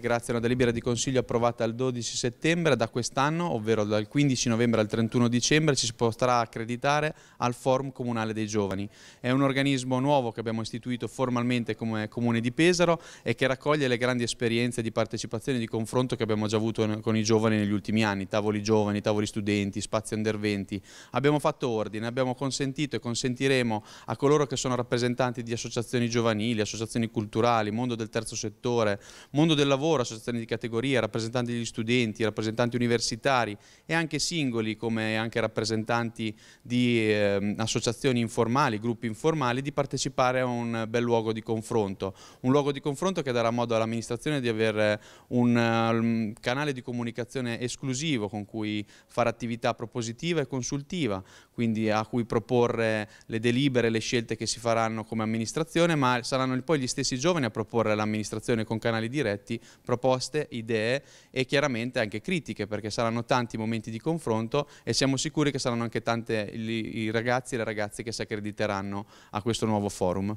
grazie a una delibera di Consiglio approvata il 12 settembre da quest'anno, ovvero dal 15 novembre al 31 dicembre, ci si potrà accreditare al Forum Comunale dei Giovani. È un organismo nuovo che abbiamo istituito formalmente come Comune di Pesaro e che raccoglie le grandi esperienze di partecipazione e di confronto che abbiamo già avuto con i giovani negli ultimi anni, tavoli giovani, tavoli studenti, spazi under 20. Abbiamo fatto ordine, abbiamo consentito e consentiremo a coloro che sono rappresentanti di associazioni giovanili, associazioni culturali, mondo del terzo settore, mondo del lavoro, lavoro, associazioni di categoria, rappresentanti degli studenti, rappresentanti universitari e anche singoli come anche rappresentanti di eh, associazioni informali, gruppi informali, di partecipare a un bel luogo di confronto. Un luogo di confronto che darà modo all'amministrazione di avere eh, un, un ehm, canale di comunicazione esclusivo con cui fare attività propositiva e consultiva, quindi a cui proporre le delibere, le scelte che si faranno come amministrazione, ma saranno poi gli stessi giovani a proporre all'amministrazione con canali diretti proposte, idee e chiaramente anche critiche perché saranno tanti momenti di confronto e siamo sicuri che saranno anche tanti i ragazzi e le ragazze che si accrediteranno a questo nuovo forum.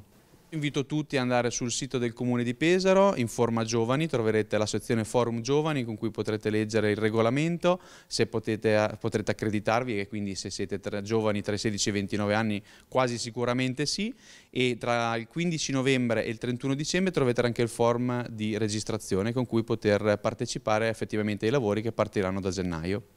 Invito tutti ad andare sul sito del Comune di Pesaro, in Forma Giovani, troverete la sezione Forum Giovani con cui potrete leggere il regolamento, se potete, potrete accreditarvi e quindi se siete tra, giovani tra i 16 e i 29 anni quasi sicuramente sì e tra il 15 novembre e il 31 dicembre troverete anche il form di registrazione con cui poter partecipare effettivamente ai lavori che partiranno da gennaio.